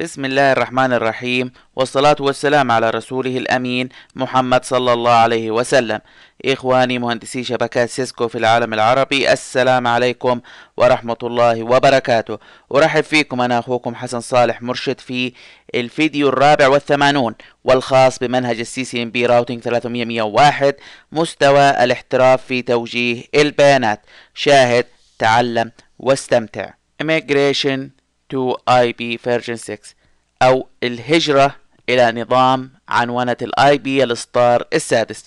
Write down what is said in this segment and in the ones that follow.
بسم الله الرحمن الرحيم والصلاة والسلام على رسوله الأمين محمد صلى الله عليه وسلم إخواني مهندسي شبكات سيسكو في العالم العربي السلام عليكم ورحمة الله وبركاته أرحب فيكم أنا أخوكم حسن صالح مرشد في الفيديو الرابع والثمانون والخاص بمنهج السي سي ام بي راوتينج 301 مستوى الاحتراف في توجيه البيانات شاهد تعلم واستمتع Immigration to IP version 6 أو الهجرة إلى نظام عنونة الاي بي الإصدار السادس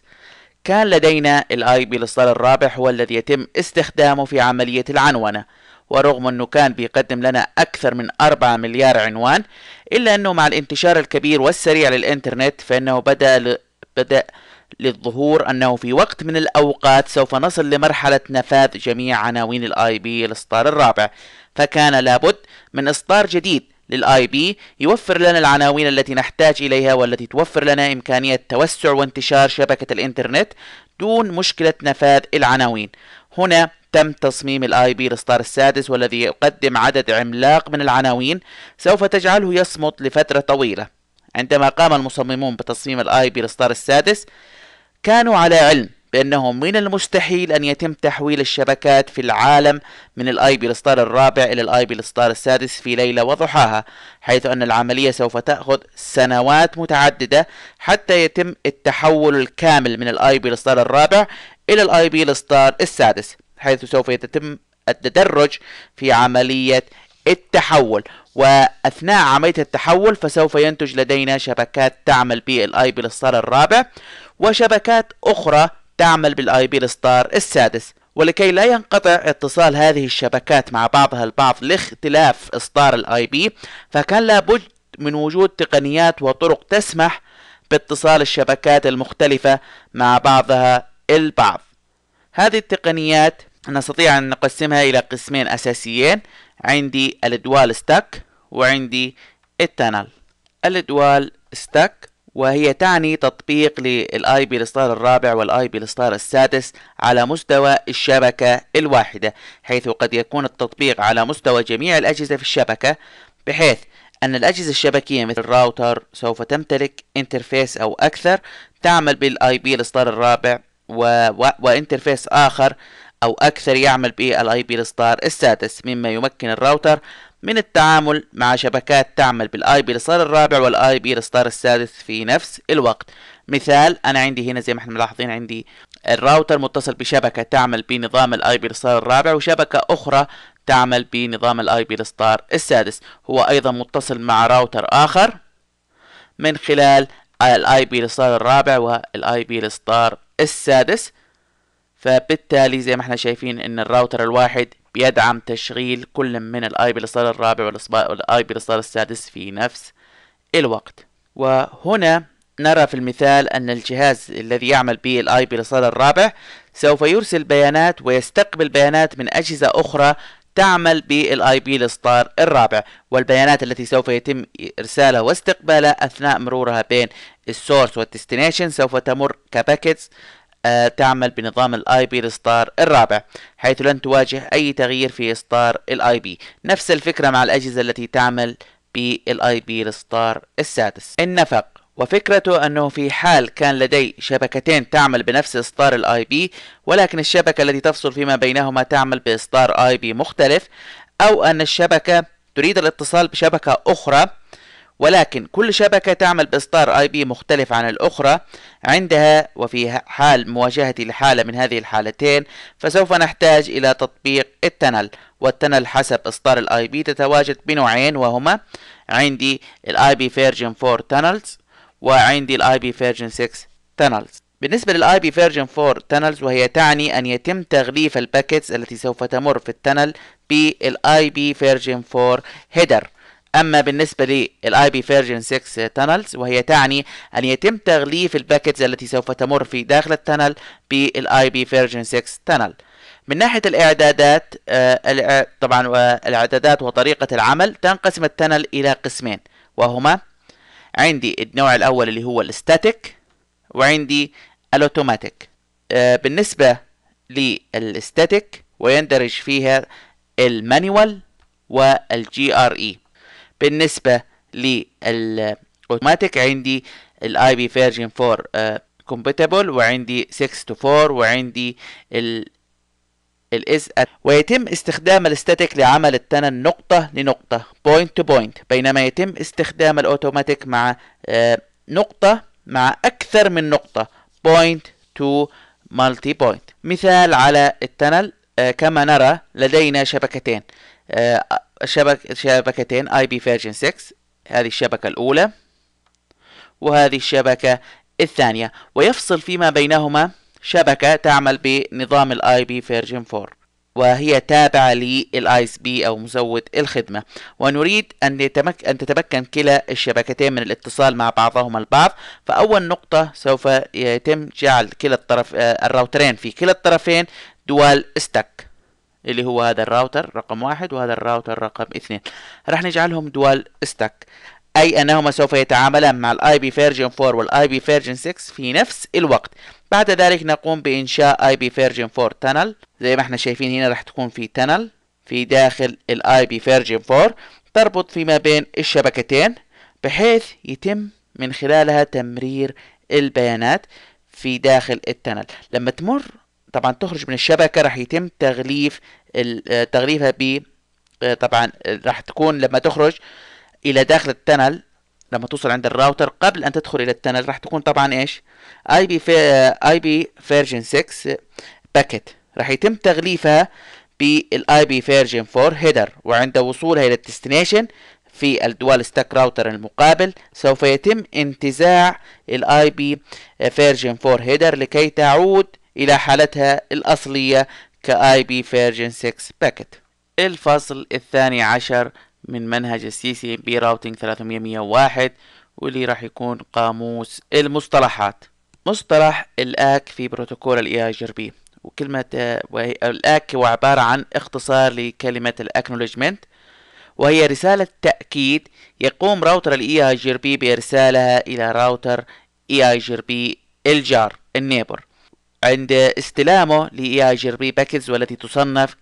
كان لدينا الاي بي الإصدار الرابع هو الذي يتم استخدامه في عملية العنونة ورغم أنه كان بيقدم لنا أكثر من 4 مليار عنوان إلا أنه مع الانتشار الكبير والسريع للإنترنت فإنه بدأ ل... بدأ للظهور أنه في وقت من الأوقات سوف نصل لمرحلة نفاذ جميع عناوين الاي بي الإصدار الرابع فكان لابد من إصدار جديد للاي بي يوفر لنا العناوين التي نحتاج اليها والتي توفر لنا امكانيه توسع وانتشار شبكه الانترنت دون مشكله نفاذ العناوين. هنا تم تصميم الاي بي الاصدار السادس والذي يقدم عدد عملاق من العناوين سوف تجعله يصمت لفتره طويله. عندما قام المصممون بتصميم الاي بي الاصدار السادس كانوا على علم بأنه من المستحيل أن يتم تحويل الشبكات في العالم من الآي بي الستار الرابع إلى الآي بي الستار السادس في ليلة وضحاها حيث أن العملية سوف تأخذ سنوات متعددة حتى يتم التحول الكامل من الآي بي الستار الرابع إلى الآي بي الستار السادس حيث سوف يتم التدرج في عملية التحول واثناء عمليه التحول فسوف ينتج لدينا شبكات تعمل بالاي بي الإصدار الرابع وشبكات اخرى تعمل بالاي بي الستار السادس ولكي لا ينقطع اتصال هذه الشبكات مع بعضها البعض لاختلاف اصدار الاي بي فكان لابد من وجود تقنيات وطرق تسمح باتصال الشبكات المختلفة مع بعضها البعض هذه التقنيات نستطيع أن نقسمها إلى قسمين أساسيين عندي الادوال ستاك وعندي التانل الادوال ستاك وهي تعني تطبيق للاي بي الاصدار الرابع والاي بي الاصدار السادس على مستوى الشبكة الواحدة حيث قد يكون التطبيق على مستوى جميع الأجهزة في الشبكة بحيث أن الأجهزة الشبكية مثل الراوتر سوف تمتلك انترفيس أو أكثر تعمل بالاي بي الاصدار الرابع و... و... وانترفيس آخر أو أكثر يعمل بالاي بي الاصدار السادس مما يمكن الراوتر من التعامل مع شبكات تعمل بالاي بي الاصدار الرابع والاي بي الستار السادس في نفس الوقت مثال انا عندي هنا زي ما احنا ملاحظين عندي الراوتر متصل بشبكة تعمل بنظام الاي بي الاصدار الرابع وشبكة اخرى تعمل بنظام الاي بي الستار السادس هو ايضا متصل مع راوتر اخر من خلال الاي بي الاصدار الرابع والاي بي الستار السادس فبالتالي زي ما احنا شايفين ان الراوتر الواحد بيدعم تشغيل كل من الاي بي بالاصدار الرابع والاي بي بالاصدار السادس في نفس الوقت وهنا نرى في المثال أن الجهاز الذي يعمل بالاي بالاصدار الرابع سوف يرسل بيانات ويستقبل بيانات من أجهزة أخرى تعمل بالاي بي الاصدار الرابع والبيانات التي سوف يتم ارسالها واستقبالها اثناء مرورها بين السورس والديستنيشن سوف تمر كباكتس آه، تعمل بنظام الاي بي الستار الرابع حيث لن تواجه اي تغيير في ستار الاي بي نفس الفكرة مع الاجهزة التي تعمل بالاي بي الستار السادس النفق وفكرته أنه في حال كان لدي شبكتين تعمل بنفس إصدار الآي بي ولكن الشبكة التي تفصل فيما بينهما تعمل بإصدار آي بي مختلف أو أن الشبكة تريد الاتصال بشبكة أخرى ولكن كل شبكة تعمل بإصدار آي بي مختلف عن الأخرى عندها وفي حال مواجهة لحالة من هذه الحالتين فسوف نحتاج إلى تطبيق التنل والتنل حسب إصدار الآي بي تتواجد بنوعين وهما عندي الآي بي فيرجن 4 تنلز وعندي الاي بي فيرجن 6 تنلز بالنسبة للاي بي فيرجن 4 تنلز وهي تعني ان يتم تغليف الباكتس التي سوف تمر في التنل بالاي بي فيرجن 4 هيدر أما بالنسبة للآي بي فيرجن 6 تانلز وهي تعني أن يتم تغليف الباكتس التي سوف تمر في داخل التانل بالآي بي فيرجن 6 تانل من ناحية الإعدادات آه، طبعا الإعدادات وطريقة العمل تنقسم التانل إلى قسمين وهما عندي النوع الأول اللي هو الستاتيك وعندي الأوتوماتيك آه، بالنسبة للستاتيك ويندرج فيها المانيوال والجي ار اي بالنسبة للأوتوماتيك عندي الاي بي فيرجن 4 كومباتبل وعندي 6 to 4 وعندي ال الاس ويتم استخدام الاستاتيك لعمل التنن نقطة لنقطة بوينت تو بوينت بينما يتم استخدام الاوتوماتيك مع آه، نقطة مع أكثر من نقطة بوينت تو مالتي بوينت مثال على التنل آه، كما نرى لدينا شبكتين آه، شبك شبكتين اي بي فيرجن 6 هذه الشبكة الأولى وهذه الشبكة الثانية ويفصل فيما بينهما شبكة تعمل بنظام الاي بي فيرجن 4 وهي تابعة للايس بي او مزود الخدمة ونريد ان, يتمك... أن تتمكن كلا الشبكتين من الاتصال مع بعضهما البعض فاول نقطة سوف يتم جعل كلا الطرف آه، الراوترين في كلا الطرفين دوال ستاك اللي هو هذا الراوتر رقم واحد وهذا الراوتر رقم اثنين راح نجعلهم دوال ستاك أي أنهما سوف يتعاملان مع الاي بي فيرجن 4 والاي بي فيرجن 6 في نفس الوقت بعد ذلك نقوم بإنشاء اي بي فيرجن 4 تنل زي ما احنا شايفين هنا راح تكون في تنل في داخل الاي بي فيرجن 4 تربط فيما بين الشبكتين بحيث يتم من خلالها تمرير البيانات في داخل التنل لما تمر طبعا تخرج من الشبكه راح يتم تغليف آه، تغليفها ب آه، طبعا آه، راح تكون لما تخرج الى داخل التنل لما توصل عند الراوتر قبل ان تدخل الى التنل راح تكون طبعا ايش اي بي اي بي فيرجن 6 باكيت راح يتم تغليفها بالاي بي فيرجن 4 هيدر وعند وصولها الى الديستنيشن في الدوال ستاك راوتر المقابل سوف يتم انتزاع الاي بي فيرجن 4 هيدر لكي تعود إلى حالتها الأصلية كآي بي فيرجن 6 باكت الفصل الثاني عشر من منهج السي سي بي راوتينج 301 واللي راح يكون قاموس المصطلحات مصطلح الآك في بروتوكول الاي اي جر بي وكلمة آه، الآك هو عبارة عن اختصار لكلمة الاكنولجمنت وهي رسالة تأكيد يقوم راوتر الاي اي جر بي بارسالها الى راوتر اي اي جر بي الجار النيبر عند استلامه لإي جي بي باكيتز والتي تصنف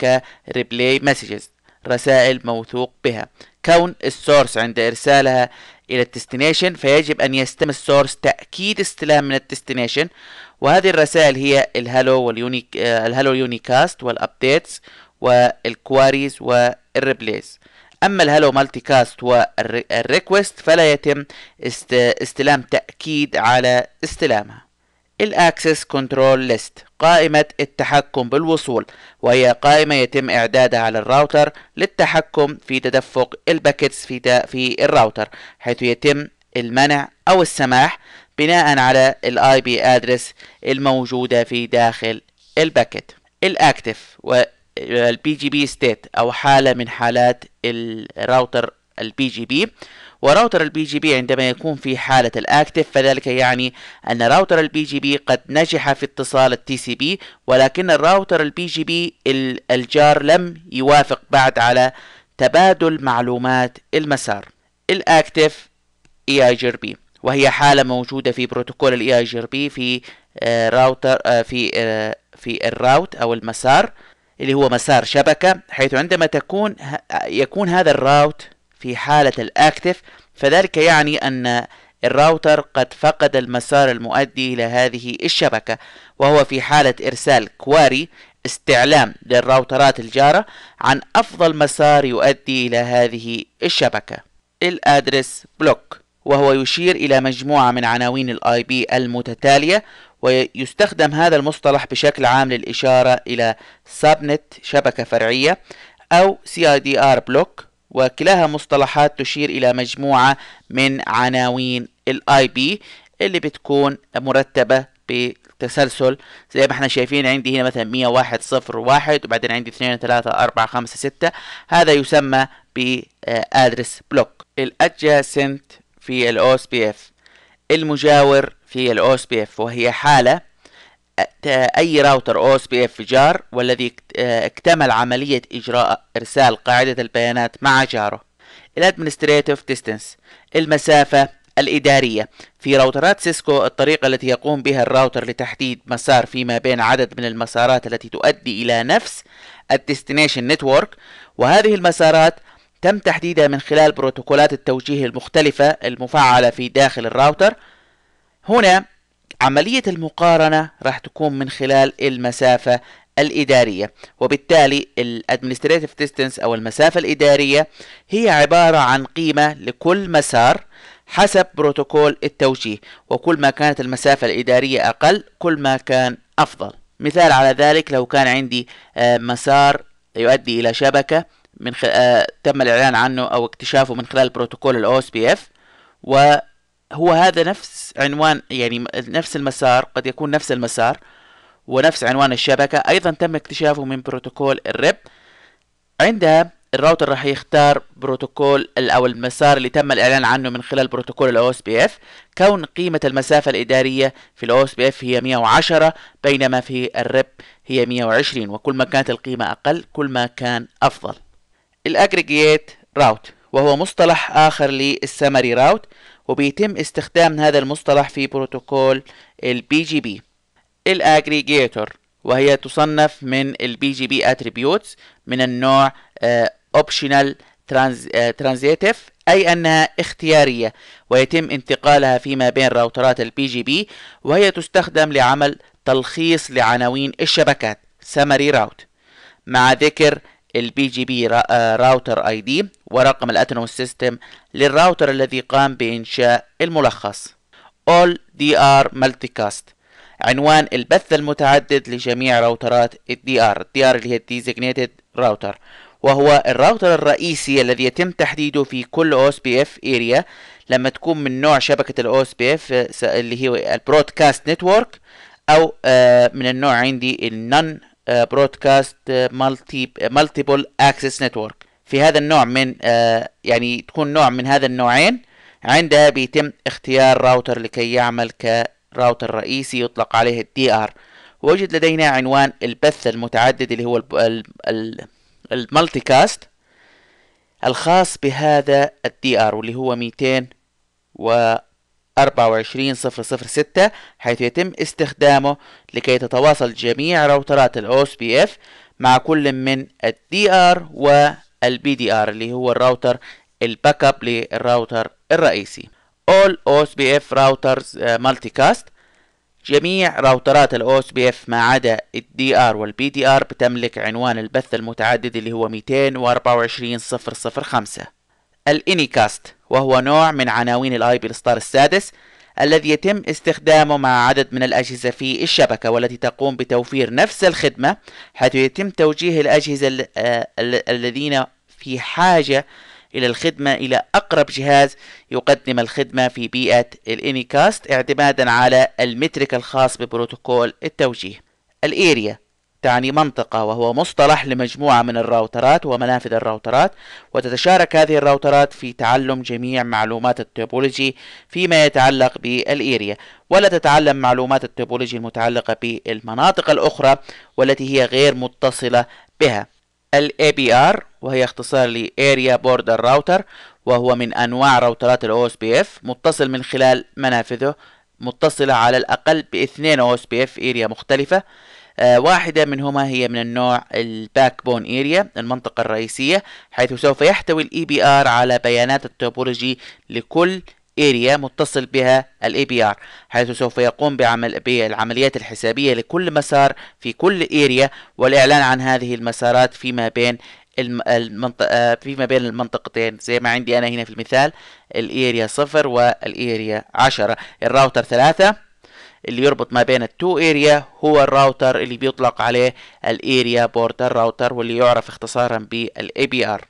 كريبلاي مسجز رسائل موثوق بها كون السورس عند إرسالها إلى الديستنيشن فيجب أن يستلم السورس تأكيد استلام من الديستنيشن وهذه الرسائل هي الهالو واليونيك آه، الهالو يونيكاست والأبديتس والكواريز والريبليز أما الهالو مالتي كاست والريكوست فلا يتم استلام تأكيد على استلامها الاكسس كنترول ليست قائمة التحكم بالوصول وهي قائمة يتم إعدادها على الراوتر للتحكم في تدفق الباكتس في, في الراوتر حيث يتم المنع أو السماح بناء على الاي بي ادرس الموجودة في داخل الباكت الاكتف والبي جي بي ستيت أو حالة من حالات الراوتر البي جي بي وراوتر البي جي بي عندما يكون في حالة الاكتف فذلك يعني أن راوتر البي جي بي قد نجح في اتصال التي سي بي ولكن الراوتر البي جي بي الجار لم يوافق بعد على تبادل معلومات المسار الاكتف اي اي جي بي وهي حالة موجودة في بروتوكول الاي اي جي بي في آه، راوتر آه، في آه، في الراوت او المسار اللي هو مسار شبكة حيث عندما تكون يكون هذا الراوت في حالة الأكتف فذلك يعني أن الراوتر قد فقد المسار المؤدي إلى هذه الشبكة وهو في حالة إرسال كواري استعلام للراوترات الجارة عن أفضل مسار يؤدي إلى هذه الشبكة الأدرس بلوك وهو يشير إلى مجموعة من عناوين الاي بي المتتالية ويستخدم هذا المصطلح بشكل عام للإشارة إلى سابنت شبكة فرعية أو CIDR بلوك وكلاها مصطلحات تشير إلى مجموعة من عناوين الاي بي اللي بتكون مرتبة بتسلسل زي ما احنا شايفين عندي هنا مثلا 101 0 1 وبعدين عندي 2 3 4 5 6 هذا يسمى ادرس بلوك الادجاسنت في اس بي اف المجاور في اس بي اف وهي حالة أي راوتر أو اس بي اف جار والذي آه، اكتمل عملية إجراء إرسال قاعدة البيانات مع جاره الادمنستريتيف ديستنس المسافة الإدارية في راوترات سيسكو الطريقة التي يقوم بها الراوتر لتحديد مسار فيما بين عدد من المسارات التي تؤدي إلى نفس الديستنيشن نتورك وهذه المسارات تم تحديدها من خلال بروتوكولات التوجيه المختلفة المفعلة في داخل الراوتر هنا عملية المقارنة راح تكون من خلال المسافة الإدارية وبالتالي الادمنستريتيف ديستنس أو المسافة الإدارية هي عبارة عن قيمة لكل مسار حسب بروتوكول التوجيه وكل ما كانت المسافة الإدارية أقل كل ما كان أفضل مثال على ذلك لو كان عندي آه، مسار يؤدي إلى شبكة من خ... آه، تم الإعلان عنه أو اكتشافه من خلال بروتوكول الأوس بي اف هو هذا نفس عنوان يعني نفس المسار قد يكون نفس المسار ونفس عنوان الشبكة أيضا تم اكتشافه من بروتوكول الريب عندها الراوتر راح يختار بروتوكول أو المسار اللي تم الإعلان عنه من خلال بروتوكول بي OSPF كون قيمة المسافة الإدارية في بي OSPF هي 110 بينما في الريب هي 120 وكل ما كانت القيمة أقل كل ما كان أفضل الأجريجيت راوت وهو مصطلح آخر للسمري راوت وبيتم استخدام هذا المصطلح في بروتوكول البي جي بي الاجريجيتور وهي تصنف من البي جي بي اتريبيوتس من النوع اوبشنال آه، آه، ترانزيتيف أي أنها اختيارية ويتم انتقالها فيما بين راوترات البي جي بي وهي تستخدم لعمل تلخيص لعناوين الشبكات سمري راوت مع ذكر البي جي بي راوتر اي دي ورقم الاتنو سيستم للراوتر الذي قام بانشاء الملخص all DR multicast عنوان البث المتعدد لجميع راوترات الدي ار الدي ار اللي هي Designated Router وهو الراوتر الرئيسي الذي يتم تحديده في كل او اس بي اف اريا لما تكون من نوع شبكه الاو اس آه، بي اف اللي هي البرودكاست نتورك او آه، من النوع عندي النون برودكاست مالتي مالتيبل اكسس نتورك في هذا النوع من آه، يعني تكون نوع من هذا النوعين عندها بيتم اختيار راوتر لكي يعمل كراوتر رئيسي يطلق عليه الدي ار وجد لدينا عنوان البث المتعدد اللي هو المالتي كاست الخاص بهذا الدي ار واللي هو 200 و 24006 حيث يتم استخدامه لكي تتواصل جميع راوترات الـ OSPF مع كل من الـ DR و الـ BDR اللي هو الراوتر الباك اب للراوتر الرئيسي All OSPF Routers uh, Multicast جميع راوترات الـ OSPF ما عدا الـ DR والـ BDR بتملك عنوان البث المتعدد اللي هو 224.0.0.5 الإنيكاست وهو نوع من عناوين الاي بي الستار السادس الذي يتم استخدامه مع عدد من الأجهزة في الشبكة والتي تقوم بتوفير نفس الخدمة حيث يتم توجيه الأجهزة آه، الذين في حاجة إلى الخدمة إلى أقرب جهاز يقدم الخدمة في بيئة الإنيكاست اعتمادا على المترك الخاص ببروتوكول التوجيه الإيريا تعني منطقة وهو مصطلح لمجموعة من الراوترات ومنافذ الراوترات وتتشارك هذه الراوترات في تعلم جميع معلومات التوبولوجي فيما يتعلق بالإيريا ولا تتعلم معلومات التوبولوجي المتعلقة بالمناطق الأخرى والتي هي غير متصلة بها الـ ABR وهي اختصار لـ Area Border Router وهو من أنواع راوترات الـ OSPF متصل من خلال منافذه متصلة على الأقل باثنين OSPF Area مختلفة آه، واحدة منهما هي من النوع الباك بون اريا المنطقة الرئيسية حيث سوف يحتوي الاي بي e ار على بيانات التوبولوجي لكل اريا متصل بها الاي بي e ار حيث سوف يقوم بعمل بالعمليات الحسابية لكل مسار في كل اريا والاعلان عن هذه المسارات فيما بين المنطقة آه، فيما بين المنطقتين زي ما عندي أنا هنا في المثال الإيريا صفر والإيريا عشرة الراوتر ثلاثة اللي يربط ما بين التو اريا هو الراوتر اللي بيطلق عليه الاريا بوردر راوتر واللي يعرف اختصارا بالاي بي ار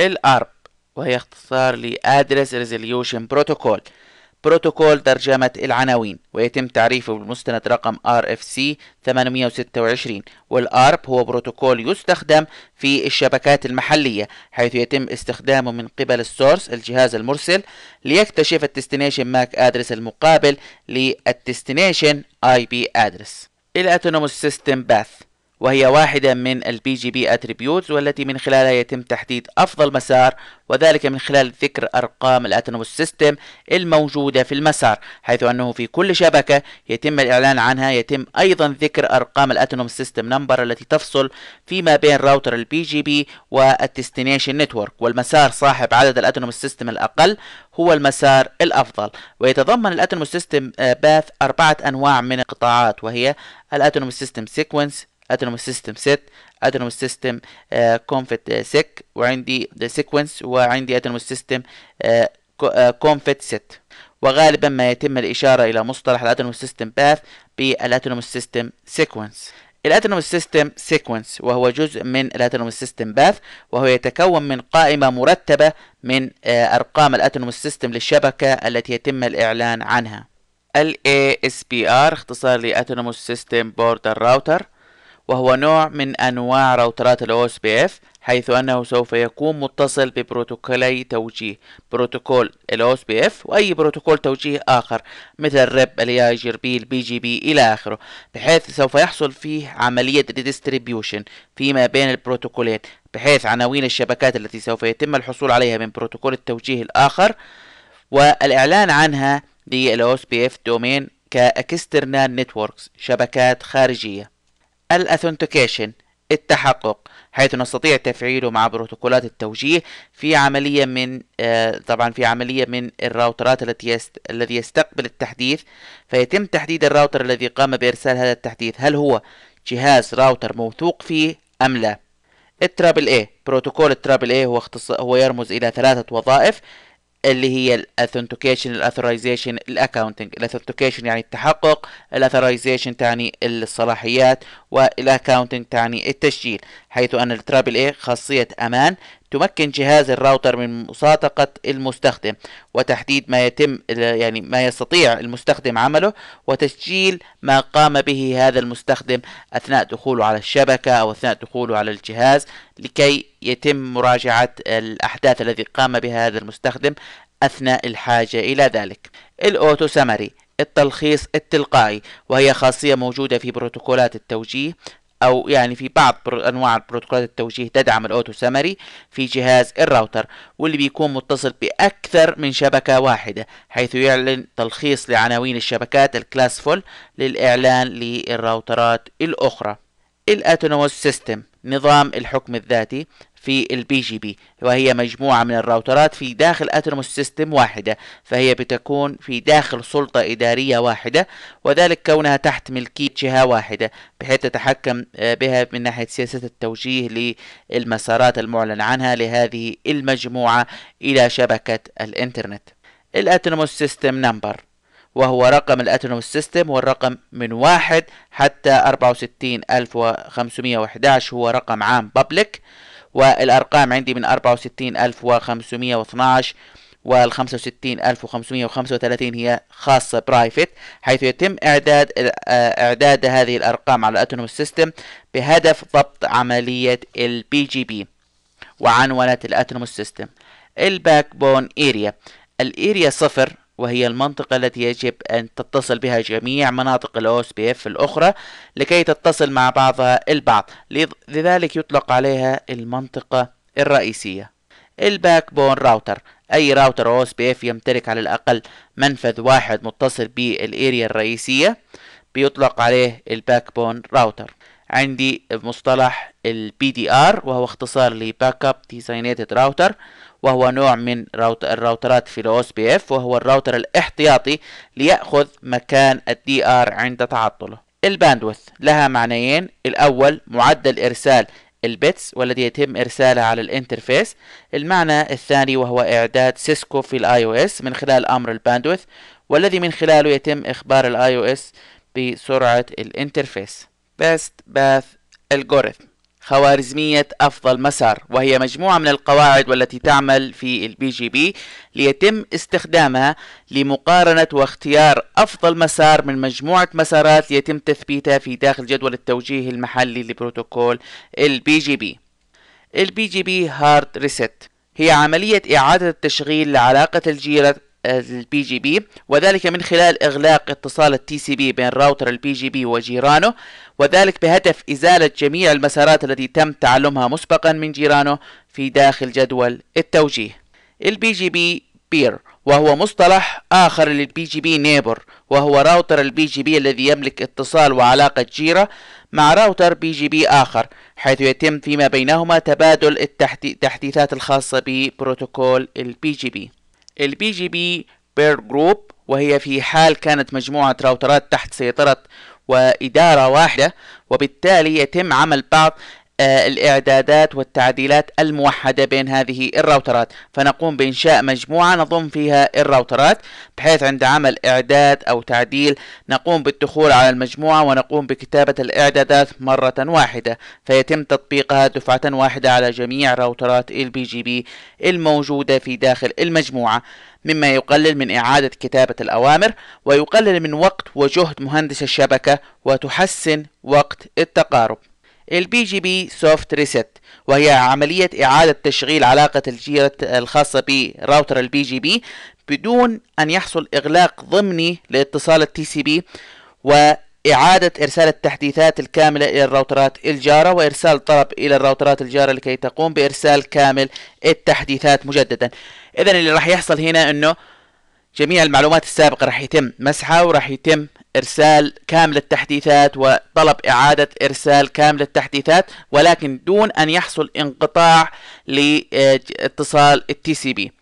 الارب وهي اختصار لادرس ريزوليوشن بروتوكول بروتوكول ترجمة العناوين ويتم تعريفه بالمستند رقم RFC 826 والARP هو بروتوكول يستخدم في الشبكات المحلية حيث يتم استخدامه من قبل السورس الجهاز المرسل ليكتشف التستنيشن ماك ادرس المقابل للتستنيشن IP ادرس الاتونوموس سيستم باث وهي واحدة من البي جي بي اتريبيوتس والتي من خلالها يتم تحديد أفضل مسار وذلك من خلال ذكر أرقام الاتنوس سيستم الموجودة في المسار حيث أنه في كل شبكة يتم الإعلان عنها يتم أيضا ذكر أرقام الأتنوم سيستم نمبر التي تفصل فيما بين راوتر البي جي بي والديستنيشن نتورك والمسار صاحب عدد الأتنوم سيستم الأقل هو المسار الأفضل ويتضمن الأتنوم سيستم آه، باث أربعة أنواع من القطاعات وهي الأتنوم سيستم سيكونس اترنوم سيستم سيت اترنوم سيستم كونفت سيك وعندي سيكونس وعندي اترنوم سيستم كونفت سيت وغالبا ما يتم الإشارة إلى مصطلح الأتنوم سيستم باث بالأتنوم سيستم سيكونس الأتنوم سيستم سيكونس وهو جزء من الأتنوم سيستم باث وهو يتكون من قائمة مرتبة من eh, أرقام الأتنوم سيستم للشبكة التي يتم الإعلان عنها ال ار اختصار ل سيستم بوردر راوتر وهو نوع من أنواع راوترات الـ OSPF حيث أنه سوف يكون متصل ببروتوكولي توجيه بروتوكول الـ OSPF وأي بروتوكول توجيه آخر مثل ريب ال اي بي البي جي بي إلى آخره بحيث سوف يحصل فيه عملية ريديستريبيوشن فيما بين البروتوكولين بحيث عناوين الشبكات التي سوف يتم الحصول عليها من بروتوكول التوجيه الآخر والإعلان عنها لل OSPF دومين كاكسترنال نتوركس شبكات خارجية الاثنتيكيشن التحقق حيث نستطيع تفعيله مع بروتوكولات التوجيه في عملية من آه، طبعا في عملية من الراوترات التي يست... الذي يستقبل التحديث فيتم تحديد الراوتر الذي قام بإرسال هذا التحديث هل هو جهاز راوتر موثوق فيه أم لا الترابل اي بروتوكول الترابل اي هو اختص... هو يرمز إلى ثلاثة وظائف اللي هي الاثنتيكيشن الاثورايزيشن الاكاونتنج الاثنتيكيشن يعني التحقق الاثورايزيشن تعني الصلاحيات والاكاونتنج تعني التسجيل حيث أن الترابل الاي خاصية أمان تمكن جهاز الراوتر من مصادقة المستخدم وتحديد ما يتم يعني ما يستطيع المستخدم عمله وتسجيل ما قام به هذا المستخدم أثناء دخوله على الشبكة أو أثناء دخوله على الجهاز لكي يتم مراجعة الأحداث الذي قام بها هذا المستخدم أثناء الحاجة إلى ذلك الأوتو سمري التلخيص التلقائي وهي خاصية موجودة في بروتوكولات التوجيه او يعني في بعض انواع البروتوكولات التوجيه تدعم الاوتو سمري في جهاز الراوتر واللي بيكون متصل باكثر من شبكه واحده حيث يعلن تلخيص لعناوين الشبكات الكلاسفول للاعلان للراوترات الاخرى الاتونوموس سيستم نظام الحكم الذاتي في البي جي بي وهي مجموعة من الراوترات في داخل اترموس سيستم واحدة فهي بتكون في داخل سلطة إدارية واحدة وذلك كونها تحت ملكية جهة واحدة بحيث تتحكم آه، بها من ناحية سياسة التوجيه للمسارات المعلن عنها لهذه المجموعة إلى شبكة الإنترنت الاترموس سيستم نمبر وهو رقم الأترموس سيستم والرقم من واحد حتى 64511 هو رقم عام بابليك والأرقام عندي من 64512 وال 65535 هي خاصة برايفت حيث يتم إعداد آه، إعداد هذه الأرقام على الأتونوم سيستم بهدف ضبط عملية البي جي بي وعنونة الأتونوم سيستم الباك بون إيريا الإيريا صفر وهي المنطقة التي يجب أن تتصل بها جميع مناطق بي OSPF الأخرى لكي تتصل مع بعضها البعض لذلك يطلق عليها المنطقة الرئيسية الباك بون راوتر أي راوتر OSPF يمتلك على الأقل منفذ واحد متصل بالاريا الرئيسية بيطلق عليه الباك بون راوتر عندي مصطلح البي دي ار وهو اختصار لباك اب ديزاينيتد راوتر وهو نوع من الراوترات في الاوس بي اف وهو الراوتر الاحتياطي ليأخذ مكان الدي ار عند تعطله الباندوث لها معنيين الأول معدل إرسال البيتس والذي يتم إرسالها على الانترفيس المعنى الثاني وهو إعداد سيسكو في الاي او اس من خلال أمر الباندوث والذي من خلاله يتم إخبار الاي او اس بسرعة الانترفيس Best Path Algorithm خوارزمية أفضل مسار وهي مجموعة من القواعد والتي تعمل في البي جي بي ليتم استخدامها لمقارنة واختيار أفضل مسار من مجموعة مسارات ليتم تثبيتها في داخل جدول التوجيه المحلي لبروتوكول البي جي بي البي جي بي هارد ريست هي عملية إعادة التشغيل لعلاقة الجيرة البي جي بي وذلك من خلال إغلاق اتصال التي سي بي بين راوتر البي جي بي وجيرانه وذلك بهدف إزالة جميع المسارات التي تم تعلمها مسبقا من جيرانه في داخل جدول التوجيه البي جي بي بير وهو مصطلح آخر للبي جي بي نيبر وهو راوتر البي جي بي الذي يملك اتصال وعلاقة جيرة مع راوتر بي جي بي آخر حيث يتم فيما بينهما تبادل التحديثات الخاصة ببروتوكول البي جي بي البي جي بي بير جروب وهي في حال كانت مجموعة راوترات تحت سيطرة وإدارة واحدة وبالتالي يتم عمل بعض آه، الإعدادات والتعديلات الموحدة بين هذه الراوترات فنقوم بإنشاء مجموعة نضم فيها الراوترات بحيث عند عمل إعداد أو تعديل نقوم بالدخول على المجموعة ونقوم بكتابة الإعدادات مرة واحدة فيتم تطبيقها دفعة واحدة على جميع راوترات البي جي بي الموجودة في داخل المجموعة مما يقلل من إعادة كتابة الأوامر ويقلل من وقت وجهد مهندس الشبكة وتحسن وقت التقارب البي جي بي سوفت ريست وهي عملية إعادة تشغيل علاقة الجيرة الخاصة براوتر البي جي بي بدون أن يحصل إغلاق ضمني لاتصال التي سي بي وإعادة إرسال التحديثات الكاملة إلى الراوترات الجارة وإرسال طلب إلى الراوترات الجارة لكي تقوم بإرسال كامل التحديثات مجددا إذا اللي راح يحصل هنا أنه جميع المعلومات السابقة راح يتم مسحها وراح يتم إرسال كامل التحديثات وطلب إعادة إرسال كامل التحديثات ولكن دون أن يحصل انقطاع لاتصال التي سي بي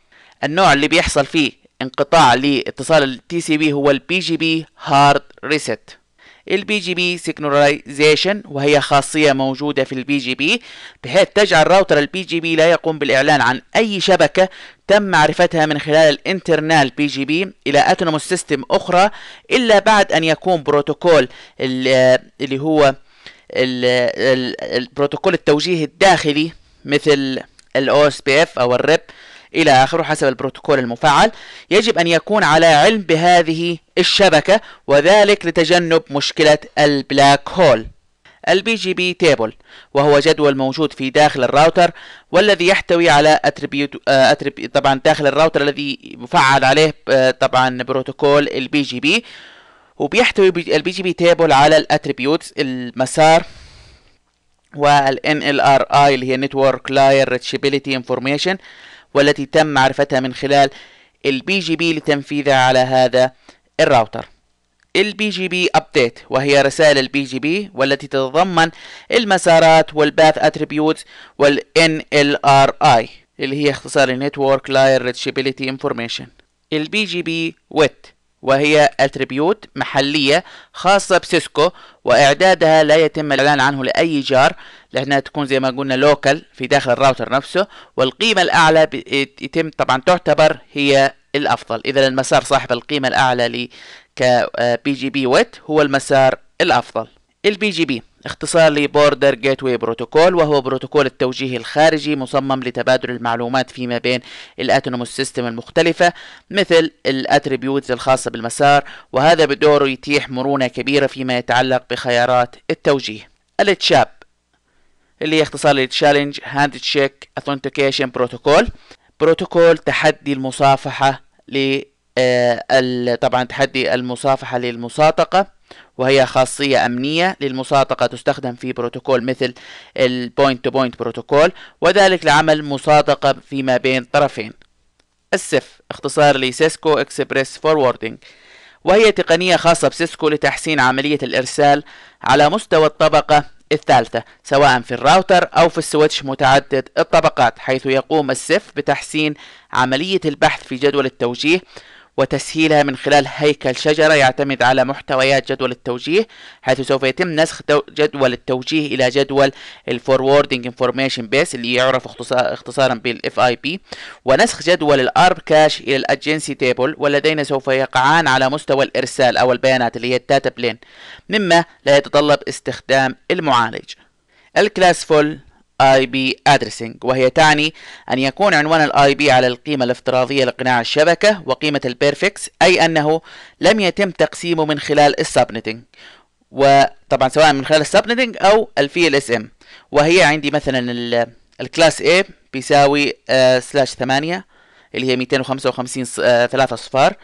النوع اللي بيحصل فيه انقطاع لاتصال التي سي بي هو البي جي بي هارد ريسيت البي جي بي سيجناليزيشن وهي خاصية موجودة في البي جي بي بحيث تجعل راوتر البي جي بي لا يقوم بالإعلان عن أي شبكة تم معرفتها من خلال الانترنال بي جي بي إلى أتونوموس سيستم أخرى إلا بعد أن يكون بروتوكول اللي هو البروتوكول التوجيه الداخلي مثل الاو اس بي اف او الريب إلى آخره حسب البروتوكول المفعل يجب أن يكون على علم بهذه الشبكة وذلك لتجنب مشكلة البلاك هول البي جي بي تيبل وهو جدول موجود في داخل الراوتر والذي يحتوي على اتريبيوت اتريبيوت آه، طبعا داخل الراوتر الذي مفعل عليه آه، طبعا بروتوكول البي جي بي وبيحتوي البي جي بي تيبل على الاتريبيوت المسار والان ال ار اي اللي هي نتورك لاير ريتشابيلتي انفورميشن والتي تم معرفتها من خلال البي جي بي لتنفيذها على هذا الراوتر البي جي بي ابديت وهي رسائل البي جي بي والتي تتضمن المسارات والباث اتريبيوت والان ال ار اي اللي هي اختصار نتورك لاير ريتشابيليتي انفورميشن البي جي بي ويت وهي اتريبيوت محلية خاصة بسيسكو وإعدادها لا يتم الإعلان عنه لأي جار لأنها تكون زي ما قلنا لوكال في داخل الراوتر نفسه والقيمة الأعلى يتم طبعا تعتبر هي الأفضل إذا المسار صاحب القيمة الأعلى ل ك آه، بي جي بي ويت هو المسار الأفضل البي جي بي اختصار لبوردر جيت واي بروتوكول وهو بروتوكول التوجيه الخارجي مصمم لتبادل المعلومات فيما بين الاتونوموس سيستم المختلفه مثل الاتريبيوتس الخاصه بالمسار وهذا بدوره يتيح مرونه كبيره فيما يتعلق بخيارات التوجيه التشاب اللي هي اختصار للتشالنج هاند تشيك اثنتيكيشن بروتوكول بروتوكول تحدي المصافحة ل آه، طبعا تحدي المصافحة للمصادقه وهي خاصية أمنية للمصادقة تستخدم في بروتوكول مثل البوينت تو بوينت بروتوكول وذلك لعمل مصادقة فيما بين طرفين السيف اختصار لسيسكو اكسبريس فوروردينج وهي تقنية خاصة بسيسكو لتحسين عملية الإرسال على مستوى الطبقة الثالثة سواء في الراوتر أو في السويتش متعدد الطبقات حيث يقوم السيف بتحسين عملية البحث في جدول التوجيه وتسهيلها من خلال هيكل شجرة يعتمد على محتويات جدول التوجيه حيث سوف يتم نسخ جدول التوجيه إلى جدول الفوروردنج Information Base اللي يعرف اختصارا بالاف اي بي ونسخ جدول الارب كاش إلى الاجنسي تيبل واللذين سوف يقعان على مستوى الإرسال أو البيانات اللي هي الداتا بلين مما لا يتطلب استخدام المعالج الكلاس فول اي بي ادرسنج وهي تعني ان يكون عنوان الاي بي على القيمه الافتراضيه لقناع الشبكه وقيمه البيرفكس اي انه لم يتم تقسيمه من خلال السبنتنج وطبعا سواء من خلال السبنتنج او الفي ال اس ام وهي عندي مثلا الكلاس A بيساوي سلاش آه، 8 اللي هي 255 آه 3 صفار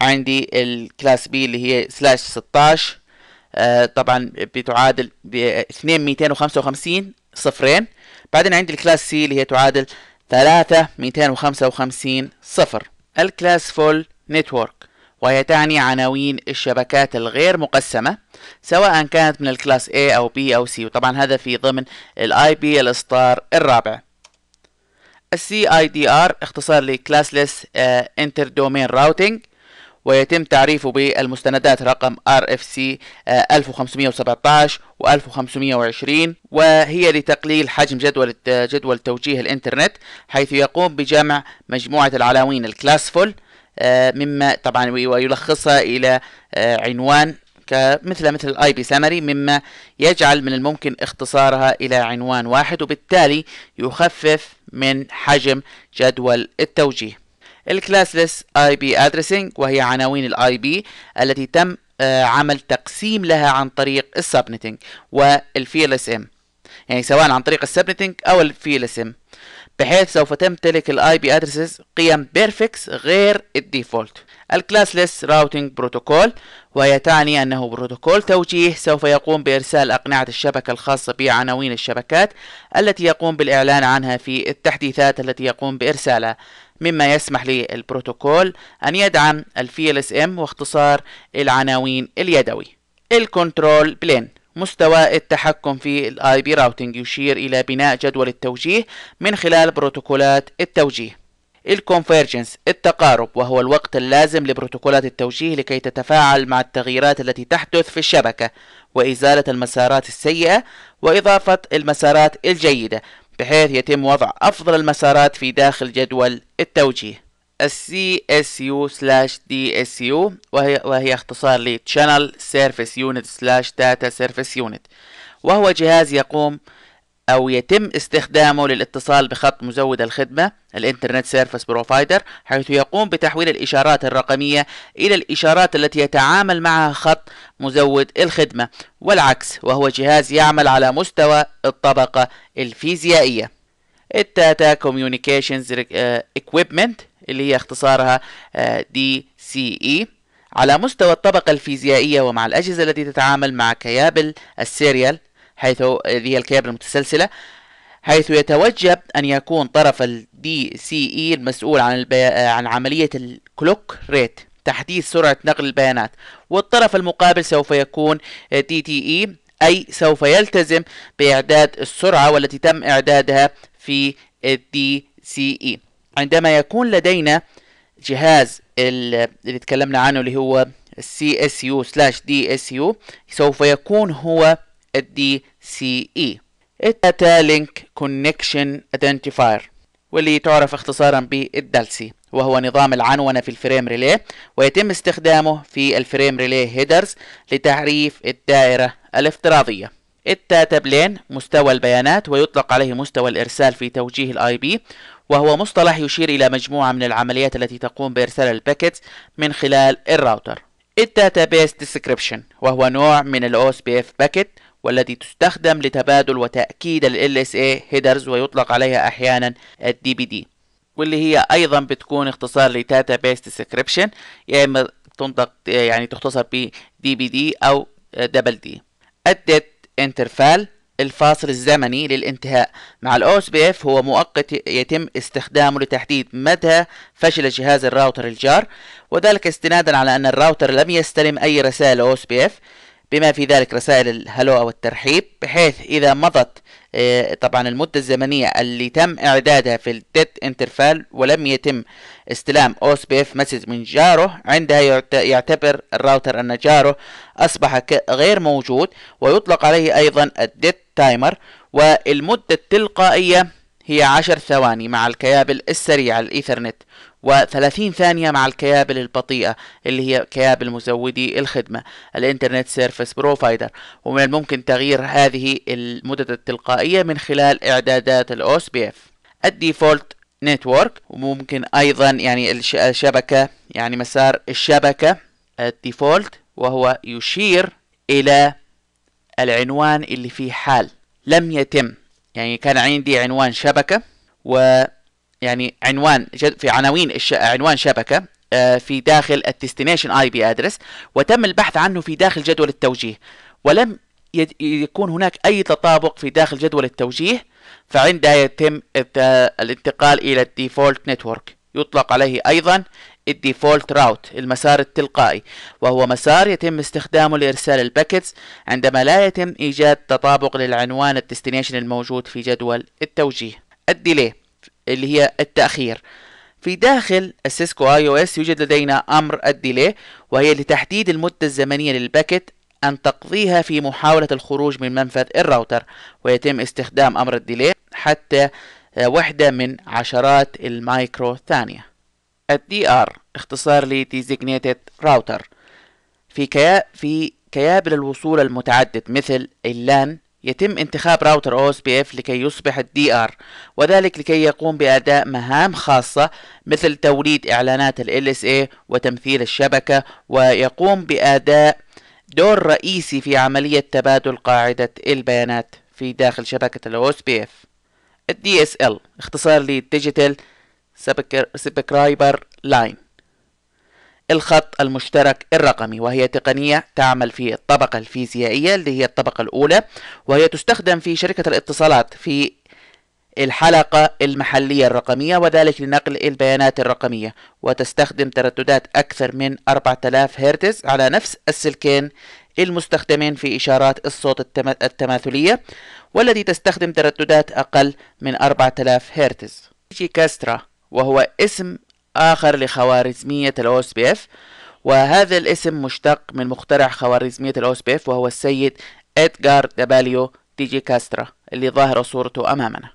عندي الكلاس B اللي هي سلاش 16 آه، طبعا بتعادل ب 2 255 صفرين بعدين عندي الكلاس سي اللي هي تعادل وخمسة وخمسين صفر الكلاس فول نتورك وهي تعني عناوين الشبكات الغير مقسمة سواء كانت من الكلاس A أو B أو C وطبعا هذا في ضمن الاي بي الإصدار الرابع الـ CIDR اختصار لـ Classless آه، Interdomain Routing ويتم تعريفه بالمستندات رقم RFC 1517 و 1520 وهي لتقليل حجم جدول جدول توجيه الإنترنت حيث يقوم بجمع مجموعة العناوين الكلاسفول آه، مما طبعا ويلخصها إلى آه، عنوان كمثل مثل الاي بي سمري مما يجعل من الممكن اختصارها الى عنوان واحد وبالتالي يخفف من حجم جدول التوجيه الكلاسلس اي بي ادريسنج وهي عناوين الاي بي التي تم آه، عمل تقسيم لها عن طريق السبنتنج اس ام يعني سواء عن طريق السبنتنج او اس ام بحيث سوف تمتلك الاي بي ادريسز قيم بيرفكس غير الديفولت الكلاسلس راوتينج بروتوكول وهي تعني أنه بروتوكول توجيه سوف يقوم بإرسال أقنعة الشبكة الخاصة بعناوين الشبكات التي يقوم بالإعلان عنها في التحديثات التي يقوم بإرسالها مما يسمح للبروتوكول أن يدعم الـ VLSM واختصار العناوين اليدوي الكنترول بلين مستوى التحكم في الاي بي راوتينج يشير الى بناء جدول التوجيه من خلال بروتوكولات التوجيه الكونفيرجنس التقارب وهو الوقت اللازم لبروتوكولات التوجيه لكي تتفاعل مع التغييرات التي تحدث في الشبكة وإزالة المسارات السيئة وإضافة المسارات الجيدة بحيث يتم وضع أفضل المسارات في داخل جدول التوجيه CSU slash DSU وهي, وهي اختصار لـ Channel Service Unit slash Data Service Unit وهو جهاز يقوم أو يتم استخدامه للاتصال بخط مزود الخدمة الإنترنت سيرفيس بروفايدر حيث يقوم بتحويل الإشارات الرقمية إلى الإشارات التي يتعامل معها خط مزود الخدمة والعكس وهو جهاز يعمل على مستوى الطبقة الفيزيائية التاتا كوميونيكيشنز اكويبمنت آه، اللي هي اختصارها دي سي اي على مستوى الطبقة الفيزيائية ومع الأجهزة التي تتعامل مع كيابل السيريال حيث هي الكيابل المتسلسلة حيث يتوجب أن يكون طرف ال DCE المسؤول عن الب... عن عملية الكلوك ريت تحديث سرعة نقل البيانات والطرف المقابل سوف يكون DTE أي سوف يلتزم بإعداد السرعة والتي تم إعدادها في DCE عندما يكون لدينا جهاز اللي تكلمنا عنه اللي هو CSU/DSU سوف يكون هو الدي سي اي الداتا لينك كونكشن ايدنتيفاير واللي تعرف اختصارا بالدلسي وهو نظام العنونة في الفريم ريلي ويتم استخدامه في الفريم ريلي هيدرز لتعريف الدائرة الافتراضية الداتا بلين مستوى البيانات ويطلق عليه مستوى الإرسال في توجيه الاي بي وهو مصطلح يشير إلى مجموعة من العمليات التي تقوم بإرسال الباكيتس من خلال الراوتر الداتابيس ديسكريبشن وهو نوع من الاو اس بي اف باكيت والتي تستخدم لتبادل وتأكيد ال LSA headers ويطلق عليها أحيانا ال DBD واللي هي أيضا بتكون اختصار ل Based Description يا إما تنطق يعني تختصر ب DBD أو دبل دي الديت انترفال الفاصل الزمني للانتهاء مع الـ OSPF هو مؤقت يتم استخدامه لتحديد متى فشل جهاز الراوتر الجار وذلك استنادا على ان الراوتر لم يستلم اي رسائل OSPF بما في ذلك رسائل الهلو أو الترحيب بحيث إذا مضت آه، طبعا المدة الزمنية اللي تم إعدادها في الديت انترفال ولم يتم استلام اوس بي اف مسج من جاره عندها يعتبر الراوتر أن جاره أصبح غير موجود ويطلق عليه أيضا الديت تايمر والمدة التلقائية هي عشر ثواني مع الكيابل السريعة الإيثرنت و30 ثانية مع الكيابل البطيئة اللي هي كيابل مزودي الخدمة الانترنت سيرفيس بروفايدر ومن الممكن تغيير هذه المدد التلقائية من خلال اعدادات الاوس بي اف الديفولت نتورك وممكن ايضا يعني الشبكة يعني مسار الشبكة الديفولت وهو يشير الى العنوان اللي فيه حال لم يتم يعني كان عندي عنوان شبكة و يعني عنوان في عناوين عنوان شبكة آه، في داخل الديستنيشن اي بي ادرس وتم البحث عنه في داخل جدول التوجيه ولم يكون هناك اي تطابق في داخل جدول التوجيه فعندها يتم الانتقال الى الديفولت نتورك يطلق عليه ايضا الديفولت راوت المسار التلقائي وهو مسار يتم استخدامه لارسال الباكتس عندما لا يتم ايجاد تطابق للعنوان الديستنيشن الموجود في جدول التوجيه الديلي اللي هي التأخير في داخل السيسكو اي او اس يوجد لدينا امر الديلي وهي لتحديد المدة الزمنية للباكت ان تقضيها في محاولة الخروج من منفذ الراوتر ويتم استخدام امر الديلي حتى آه، وحدة من عشرات المايكرو ثانية الدي ار اختصار لديزيجنيتد راوتر في كيا في كيابل الوصول المتعدد مثل اللان يتم انتخاب راوتر او اس بي اف لكي يصبح الدي ار وذلك لكي يقوم باداء مهام خاصة مثل توليد اعلانات ال اس اي وتمثيل الشبكة ويقوم باداء دور رئيسي في عملية تبادل قاعدة البيانات في داخل شبكة ال اس بي اف الدي اس ال اختصار لديجيتال سبكرايبر لاين الخط المشترك الرقمي وهي تقنية تعمل في الطبقة الفيزيائية اللي هي الطبقة الأولى وهي تستخدم في شركة الاتصالات في الحلقة المحلية الرقمية وذلك لنقل البيانات الرقمية وتستخدم ترددات أكثر من 4000 هرتز على نفس السلكين المستخدمين في إشارات الصوت التماثلية والتي تستخدم ترددات أقل من 4000 هرتز. كاسترا وهو اسم آخر لخوارزمية بي OSPF وهذا الاسم مشتق من مخترع خوارزمية بي OSPF وهو السيد إدغار داباليو تيجي كاسترا اللي ظاهرة صورته أمامنا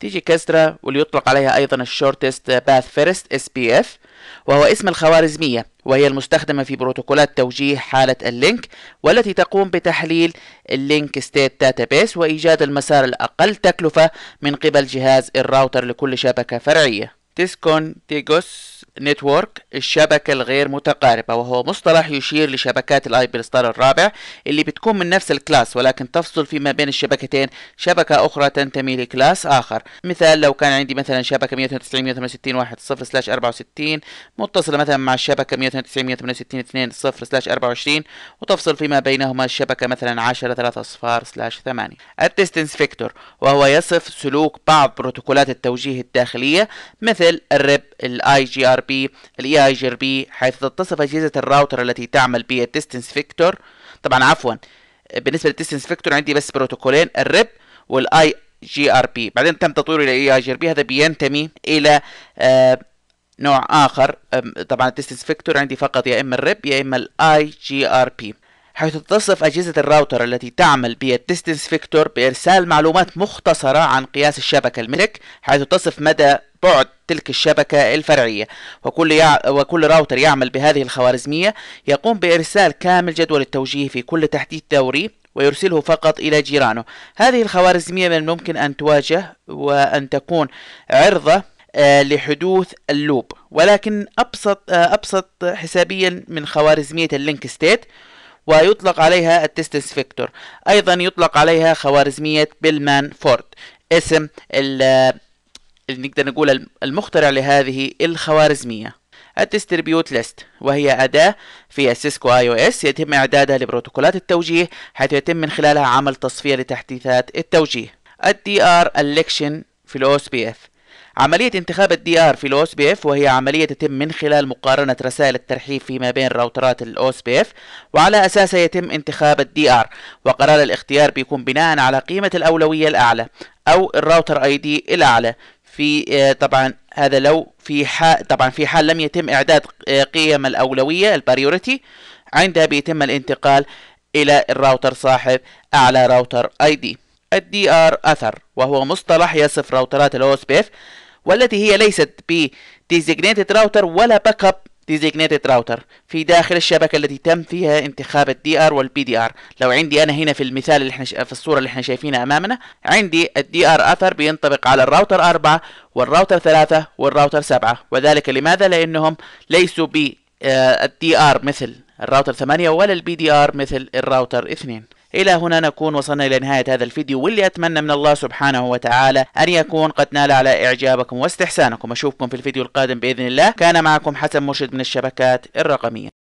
تيجي كاسترا واللي يطلق عليها أيضا الشورتست باث فيرست SPF وهو اسم الخوارزمية وهي المستخدمة في بروتوكولات توجيه حالة اللينك والتي تقوم بتحليل اللينك ستيت داتابيس وإيجاد المسار الأقل تكلفة من قبل جهاز الراوتر لكل شبكة فرعية تسكونتيجوس نتورك الشبكة الغير متقاربة وهو مصطلح يشير لشبكات الاي بي ستار الرابع اللي بتكون من نفس الكلاس ولكن تفصل فيما بين الشبكتين شبكة أخرى تنتمي لكلاس آخر مثال لو كان عندي مثلا شبكة 1921680 1 0 64 متصلة مثلا مع الشبكة 192 2 0 24 وتفصل فيما بينهما الشبكة مثلا 10 3 أصفار 8 الديستنس فيكتور وهو يصف سلوك بعض بروتوكولات التوجيه الداخلية مثل مثل الريب الاي جي ار بي الاي اي جي ار بي حيث تتصف اجهزه الراوتر التي تعمل بالديستنس فيكتور طبعا عفوا بالنسبه للديستنس فيكتور عندي بس بروتوكولين الريب والاي جي ار بي بعدين تم تطويره الى اي اي جي ار بي هذا بينتمي الى آه، نوع اخر طبعا الديستنس فيكتور عندي فقط يا اما الريب يا اما الاي جي ار بي حيث تتصف أجهزة الراوتر التي تعمل بالديستنس فيكتور بإرسال معلومات مختصرة عن قياس الشبكة الملك حيث تصف مدى بعد تلك الشبكة الفرعية وكل, يع... وكل راوتر يعمل بهذه الخوارزمية يقوم بإرسال كامل جدول التوجيه في كل تحديث دوري ويرسله فقط إلى جيرانه هذه الخوارزمية من الممكن أن تواجه وأن تكون عرضة آه، لحدوث اللوب ولكن أبسط آه، أبسط حسابيا من خوارزمية اللينك ستيت ويطلق عليها التستس فيكتور أيضا يطلق عليها خوارزمية بيلمان فورد اسم اللي نقدر نقول المخترع لهذه الخوارزمية الديستريبيوت ليست وهي أداة في سيسكو اي او اس يتم إعدادها لبروتوكولات التوجيه حيث يتم من خلالها عمل تصفية لتحديثات التوجيه الدي ار الكشن في الاوس بي اف عملية انتخاب الدي ار في الاوس بي اف وهي عملية تتم من خلال مقارنة رسائل الترحيب فيما بين راوترات الاوس بي اف وعلى اساسها يتم انتخاب الدي ار وقرار الاختيار بيكون بناء على قيمة الاولوية الاعلى او الراوتر اي دي الاعلى في آه، طبعا هذا لو في حال طبعا في حال لم يتم اعداد آه، قيم الاولويه البريوريتي عندها بيتم الانتقال الى الراوتر صاحب اعلى راوتر اي دي الدي ار اثر وهو مصطلح يصف راوترات الاو والتي هي ليست ب ديزيجنيتد راوتر ولا باك اب designated router في داخل الشبكة التي تم فيها انتخاب ال DR وال PDR لو عندي أنا هنا في المثال اللي احنا ش... في الصورة اللي احنا شايفينها أمامنا عندي ال DR أثر بينطبق على الراوتر 4 والراوتر 3 والراوتر 7 وذلك لماذا؟ لأنهم ليسوا ب آه، الدي ار مثل الراوتر 8 ولا البي دي ار مثل الراوتر 2 إلى هنا نكون وصلنا إلى نهاية هذا الفيديو واللي أتمنى من الله سبحانه وتعالى أن يكون قد نال على إعجابكم واستحسانكم أشوفكم في الفيديو القادم بإذن الله كان معكم حسن مرشد من الشبكات الرقمية